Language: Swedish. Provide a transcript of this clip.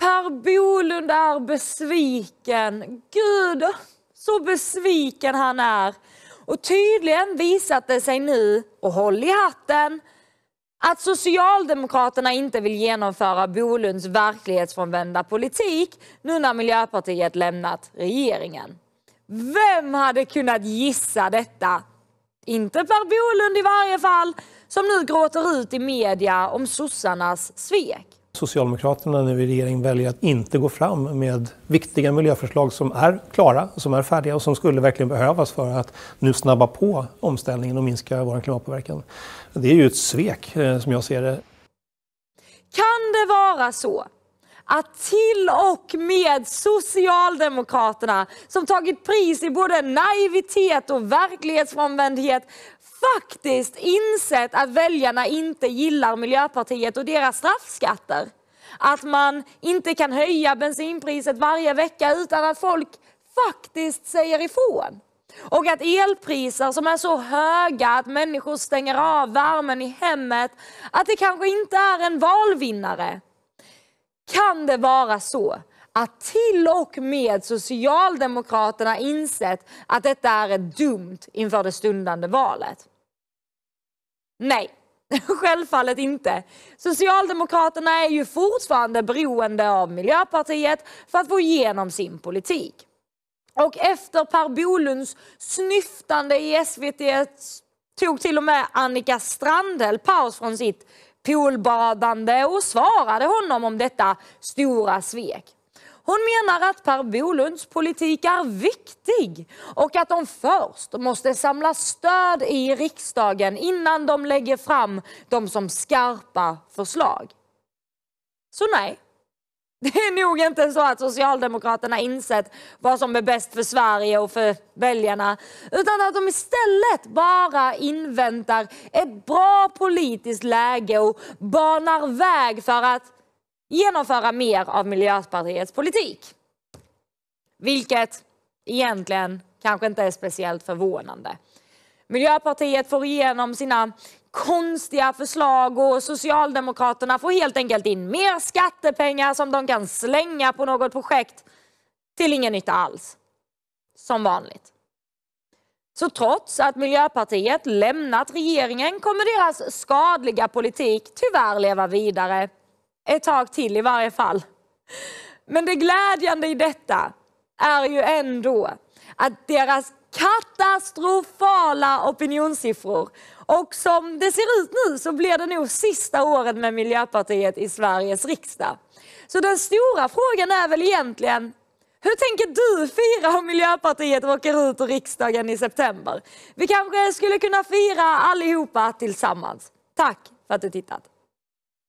Per Bolund är besviken. Gud, så besviken han är. Och tydligen visat det sig nu, och håll i hatten, att Socialdemokraterna inte vill genomföra Bolunds verklighetsfrånvända politik nu när Miljöpartiet lämnat regeringen. Vem hade kunnat gissa detta? Inte Per Bolund i varje fall, som nu gråter ut i media om sossarnas svek. Socialdemokraterna nu i regeringen väljer att inte gå fram med viktiga miljöförslag som är klara, som är färdiga och som skulle verkligen behövas för att nu snabba på omställningen och minska vår klimatpåverkan. Det är ju ett svek eh, som jag ser det. Kan det vara så att till och med Socialdemokraterna som tagit pris i både naivitet och verklighetsfrånvändhet faktiskt insett att väljarna inte gillar Miljöpartiet och deras straffskatter. Att man inte kan höja bensinpriset varje vecka utan att folk faktiskt säger ifrån. Och att elpriser som är så höga att människor stänger av värmen i hemmet, att det kanske inte är en valvinnare. Kan det vara så att till och med Socialdemokraterna insett att detta är dumt inför det stundande valet? Nej, självfallet inte. Socialdemokraterna är ju fortfarande beroende av Miljöpartiet för att få igenom sin politik. Och efter Per Bolunds snyftande i SVT tog till och med Annika Strandhäll paus från sitt poolbadande och svarade honom om detta stora svek. Hon menar att Per Bolunds politik är viktig och att de först måste samla stöd i riksdagen innan de lägger fram de som skarpa förslag. Så nej, Det är nog inte så att Socialdemokraterna insett vad som är bäst för Sverige och för väljarna. Utan att de istället bara inväntar ett bra politiskt läge och banar väg för att genomföra mer av Miljöpartiets politik. Vilket egentligen kanske inte är speciellt förvånande. Miljöpartiet får igenom sina konstiga förslag och Socialdemokraterna får helt enkelt in mer skattepengar som de kan slänga på något projekt till ingen nytta alls. Som vanligt. Så trots att Miljöpartiet lämnat regeringen kommer deras skadliga politik tyvärr leva vidare. Ett tag till i varje fall. Men det glädjande i detta är ju ändå att deras katastrofala opinionssiffror och som det ser ut nu så blir det nog sista året med Miljöpartiet i Sveriges riksdag. Så den stora frågan är väl egentligen hur tänker du fira om Miljöpartiet åker ut ur riksdagen i september? Vi kanske skulle kunna fira allihopa tillsammans. Tack för att du tittat.